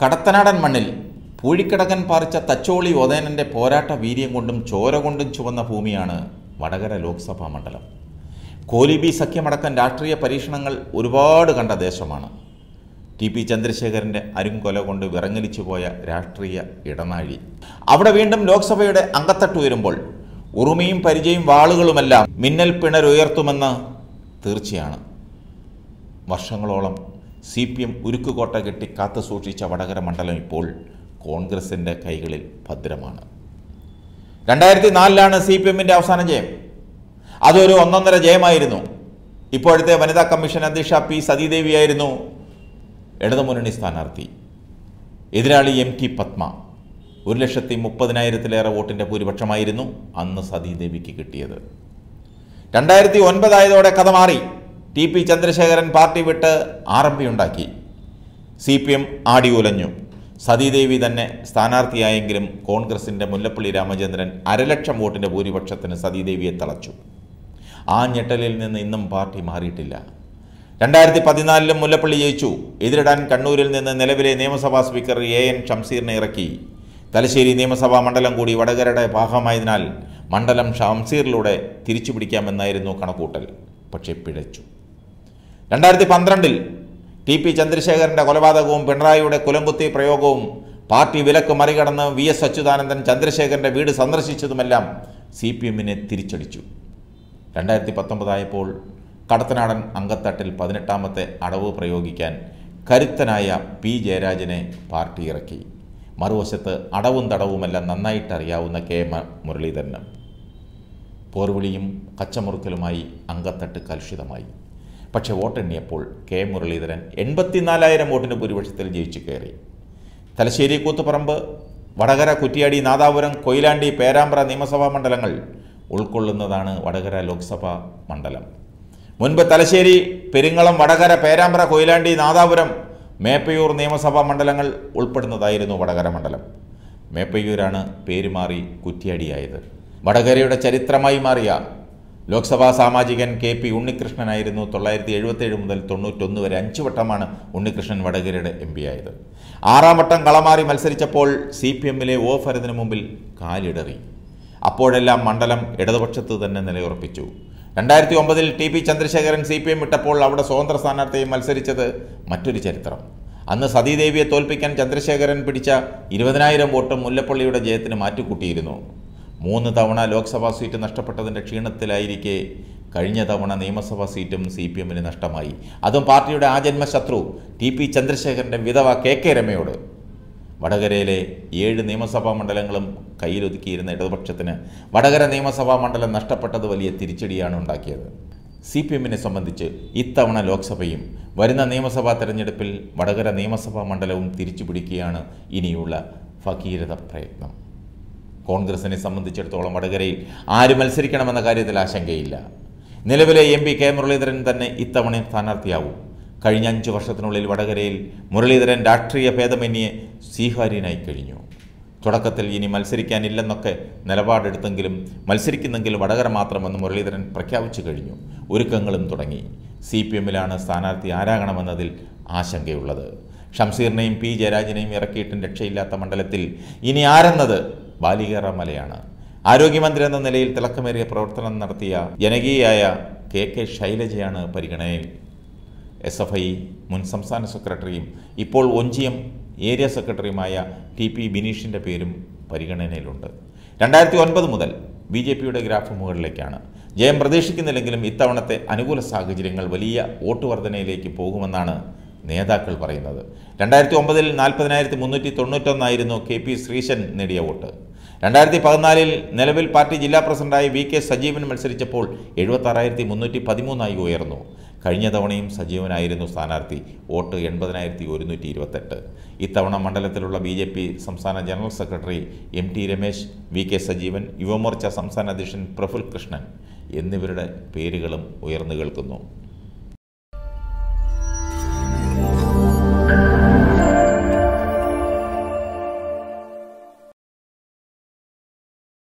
കടത്തനാടൻ മണ്ണിൽ പൂഴിക്കിടകൻ പാറിച്ച തച്ചോളി ഒതേനൻ്റെ പോരാട്ട വീര്യം കൊണ്ടും ചോര കൊണ്ടും ചുവന്ന ഭൂമിയാണ് വടകര ലോക്സഭാ മണ്ഡലം കോലിബി സഖ്യമടക്കം രാഷ്ട്രീയ പരീക്ഷണങ്ങൾ ഒരുപാട് കണ്ട ദേശമാണ് ടി പി ചന്ദ്രശേഖരൻ്റെ അരുങ്കൊല കൊണ്ട് വിറങ്ങലിച്ചു പോയ രാഷ്ട്രീയ ഇടനാഴി അവിടെ വീണ്ടും ലോക്സഭയുടെ അംഗത്തട്ട് ഉയരുമ്പോൾ ഉറുമിയും പരിചയം വാളുകളുമെല്ലാം മിന്നൽ പിണരുയർത്തുമെന്ന് തീർച്ചയാണ് വർഷങ്ങളോളം സി പി എം ഉരുക്കുകോട്ട കെട്ടി കാത്തു സൂക്ഷിച്ച വടകര മണ്ഡലം ഇപ്പോൾ കോൺഗ്രസിൻ്റെ കൈകളിൽ ഭദ്രമാണ് രണ്ടായിരത്തി നാലിലാണ് സി പി എമ്മിൻ്റെ അവസാന ജയം അതൊരു ഒന്നൊന്നര ജയമായിരുന്നു ഇപ്പോഴത്തെ വനിതാ കമ്മീഷൻ അധ്യക്ഷ പി സതീദേവിയായിരുന്നു ഇടതുമുന്നണി സ്ഥാനാർത്ഥി എതിരാളി എം ടി പത്മ ഒരു ലക്ഷത്തി മുപ്പതിനായിരത്തിലേറെ വോട്ടിൻ്റെ ഭൂരിപക്ഷമായിരുന്നു അന്ന് സതീദേവിക്ക് കിട്ടിയത് രണ്ടായിരത്തി ഒൻപതായതോടെ കഥ മാറി ടി പി ചന്ദ്രശേഖരൻ പാർട്ടി വിട്ട് ആർ എം പി ഉണ്ടാക്കി സി പി എം ആടി ഉലഞ്ഞു സതീദേവി തന്നെ സ്ഥാനാർത്ഥിയായെങ്കിലും കോൺഗ്രസിൻ്റെ മുല്ലപ്പള്ളി രാമചന്ദ്രൻ അരലക്ഷം വോട്ടിൻ്റെ ഭൂരിപക്ഷത്തിന് സതീദേവിയെ തളച്ചു ആ ഞെട്ടലിൽ നിന്ന് ഇന്നും പാർട്ടി മാറിയിട്ടില്ല രണ്ടായിരത്തി പതിനാലിലും മുല്ലപ്പള്ളി ജയിച്ചു എതിരിടാൻ കണ്ണൂരിൽ നിന്ന് നിലവിലെ നിയമസഭാ സ്പീക്കർ എ എൻ ഷംസീറിനെ ഇറക്കി തലശ്ശേരി നിയമസഭാ മണ്ഡലം കൂടി വടകരയുടെ ഭാഗമായതിനാൽ മണ്ഡലം ഷംസീറിലൂടെ തിരിച്ചു പിടിക്കാമെന്നായിരുന്നു കണക്കൂട്ടൽ പക്ഷേ പിഴച്ചു രണ്ടായിരത്തി പന്ത്രണ്ടിൽ ടി പി ചന്ദ്രശേഖരൻ്റെ കൊലപാതകവും പിണറായിയുടെ കുലംകുത്തി പ്രയോഗവും പാർട്ടി വിലക്ക് മറികടന്ന് വി എസ് അച്യുതാനന്ദൻ ചന്ദ്രശേഖരൻ്റെ വീട് സന്ദർശിച്ചതുമെല്ലാം സി പി എമ്മിനെ തിരിച്ചടിച്ചു രണ്ടായിരത്തി പത്തൊമ്പതായപ്പോൾ കടത്തനാടൻ അങ്കത്തട്ടിൽ പതിനെട്ടാമത്തെ അടവ് പ്രയോഗിക്കാൻ കരുത്തനായ പി ജയരാജനെ പാർട്ടി ഇറക്കി മറുവശത്ത് അടവും തടവുമെല്ലാം നന്നായിട്ടറിയാവുന്ന കെ എം മുരളീധരനും പോർവിളിയും കച്ചമുറുക്കലുമായി അങ്കത്തട്ട് കലുഷിതമായി പക്ഷെ വോട്ടെണ്ണിയപ്പോൾ കെ മുരളീധരൻ എൺപത്തിനാലായിരം വോട്ടിൻ്റെ ഭൂരിപക്ഷത്തിൽ ജയിച്ചു കയറി തലശ്ശേരി കൂത്തുപറമ്പ് വടകര കുറ്റിയാടി നാദാപുരം കൊയിലാണ്ടി പേരാമ്പ്ര നിയമസഭാ മണ്ഡലങ്ങൾ ഉൾക്കൊള്ളുന്നതാണ് വടകര ലോക്സഭാ മണ്ഡലം മുൻപ് തലശ്ശേരി പെരിങ്ങളം വടകര പേരാമ്പ്ര കൊയിലാണ്ടി നാദാപുരം മേപ്പയൂർ നിയമസഭാ മണ്ഡലങ്ങൾ ഉൾപ്പെടുന്നതായിരുന്നു വടകര മണ്ഡലം മേപ്പയൂരാണ് പേരുമാറി കുറ്റിയാടിയായത് വടകരയുടെ ചരിത്രമായി മാറിയ ലോക്സഭാ സാമാജികൻ കെ പി ഉണ്ണികൃഷ്ണനായിരുന്നു തൊള്ളായിരത്തി എഴുപത്തേഴ് മുതൽ തൊണ്ണൂറ്റൊന്ന് വരെ അഞ്ച് വട്ടമാണ് ഉണ്ണികൃഷ്ണൻ വടകരയുടെ എം പി ആയത് ആറാം വട്ടം കളമാറി മത്സരിച്ചപ്പോൾ സി പി എമ്മിലെ ഒ ഫരതിന് മുമ്പിൽ കാലിടറി അപ്പോഴെല്ലാം മണ്ഡലം ഇടതുപക്ഷത്ത് തന്നെ നിലയുറപ്പിച്ചു രണ്ടായിരത്തി ഒമ്പതിൽ T P Chandrasekharan C P M ഇട്ടപ്പോൾ അവിടെ സ്വതന്ത്ര സ്ഥാനാർത്ഥിയെ മത്സരിച്ചത് മറ്റൊരു ചരിത്രം അന്ന് സതീദേവിയെ തോൽപ്പിക്കാൻ ചന്ദ്രശേഖരൻ പിടിച്ച ഇരുപതിനായിരം വോട്ട് മുല്ലപ്പള്ളിയുടെ ജയത്തിന് മാറ്റുകൂട്ടിയിരുന്നു മൂന്ന് തവണ ലോക്സഭാ സീറ്റ് നഷ്ടപ്പെട്ടതിൻ്റെ ക്ഷീണത്തിലായിരിക്കെ കഴിഞ്ഞ തവണ നിയമസഭാ സീറ്റും സി പി എമ്മിന് നഷ്ടമായി അതും പാർട്ടിയുടെ ആജന്മ ശത്രു ടി പി ചന്ദ്രശേഖരൻ്റെ വിധവ കെ കെ രമയോട് വടകരയിലെ ഏഴ് നിയമസഭാ മണ്ഡലങ്ങളും കയ്യിലൊതുക്കിയിരുന്ന ഇടതുപക്ഷത്തിന് വടകര നിയമസഭാ മണ്ഡലം നഷ്ടപ്പെട്ടത് വലിയ തിരിച്ചടിയാണ് ഉണ്ടാക്കിയത് സി പി എമ്മിനെ സംബന്ധിച്ച് ഇത്തവണ ലോക്സഭയും വരുന്ന നിയമസഭാ തെരഞ്ഞെടുപ്പിൽ വടകര നിയമസഭാ മണ്ഡലവും പിടിക്കുകയാണ് ഇനിയുള്ള ഭഗീരഥ പ്രയത്നം കോൺഗ്രസിനെ സംബന്ധിച്ചിടത്തോളം വടകരയിൽ ആര് മത്സരിക്കണമെന്ന കാര്യത്തിൽ ആശങ്കയില്ല നിലവിലെ എം പി കെ മുരളീധരൻ തന്നെ ഇത്തവണയും സ്ഥാനാർത്ഥിയാവും കഴിഞ്ഞ അഞ്ച് വർഷത്തിനുള്ളിൽ വടകരയിൽ മുരളീധരൻ രാഷ്ട്രീയ ഭേദമന്യെ സ്വീകാര്യനായി കഴിഞ്ഞു തുടക്കത്തിൽ ഇനി മത്സരിക്കാനില്ലെന്നൊക്കെ നിലപാടെടുത്തെങ്കിലും മത്സരിക്കുന്നെങ്കിൽ വടകര മാത്രമെന്ന് മുരളീധരൻ പ്രഖ്യാപിച്ചു കഴിഞ്ഞു ഒരുക്കങ്ങളും തുടങ്ങി സി പി എമ്മിലാണ് സ്ഥാനാർത്ഥി ആരാകണമെന്നതിൽ ആശങ്കയുള്ളത് ഷംസീറിനെയും പി ജയരാജനെയും ഇറക്കിയിട്ടും രക്ഷയില്ലാത്ത മണ്ഡലത്തിൽ ഇനി ആരെന്നത് ബാലികേറ മലയാണ് ആരോഗ്യമന്ത്രി എന്ന നിലയിൽ തിളക്കമേറിയ പ്രവർത്തനം നടത്തിയ ജനകീയായ കെ കെ ശൈലജയാണ് പരിഗണനയിൽ എസ് എഫ് ഐ മുൻ സംസ്ഥാന സെക്രട്ടറിയും ഇപ്പോൾ ഒഞ്ചിയം ഏരിയ സെക്രട്ടറിയുമായ ടി പി ബിനീഷിൻ്റെ പേരും പരിഗണനയിലുണ്ട് രണ്ടായിരത്തി ഒൻപത് മുതൽ ബി ജെ പിയുടെ ഗ്രാഫ് മുകളിലേക്കാണ് ജയം പ്രതീക്ഷിക്കുന്നില്ലെങ്കിലും ഇത്തവണത്തെ അനുകൂല സാഹചര്യങ്ങൾ വലിയ വോട്ട് വർധനയിലേക്ക് പോകുമെന്നാണ് നേതാക്കൾ പറയുന്നത് രണ്ടായിരത്തി ഒമ്പതിൽ നാൽപ്പതിനായിരത്തി മുന്നൂറ്റി തൊണ്ണൂറ്റൊന്നായിരുന്നു കെ പി ശ്രീശൻ നേടിയ വോട്ട് രണ്ടായിരത്തി പതിനാലിൽ നിലവിൽ പാർട്ടി ജില്ലാ പ്രസിഡന്റായി വി കെ സജീവൻ മത്സരിച്ചപ്പോൾ എഴുപത്താറായിരത്തി മുന്നൂറ്റി പതിമൂന്നായി ഉയർന്നു കഴിഞ്ഞ തവണയും സജീവനായിരുന്നു സ്ഥാനാർത്ഥി വോട്ട് എൺപതിനായിരത്തി ഒരുന്നൂറ്റി ഇരുപത്തെട്ട് ഇത്തവണ മണ്ഡലത്തിലുള്ള ബി ജെ പി സംസ്ഥാന general secretary M T Ramesh V K Sajeevan Yuva Morcha സംസ്ഥാന അധ്യക്ഷൻ പ്രഫുൽ കൃഷ്ണൻ എന്നിവരുടെ പേരുകളും ഉയർന്നു കേൾക്കുന്നു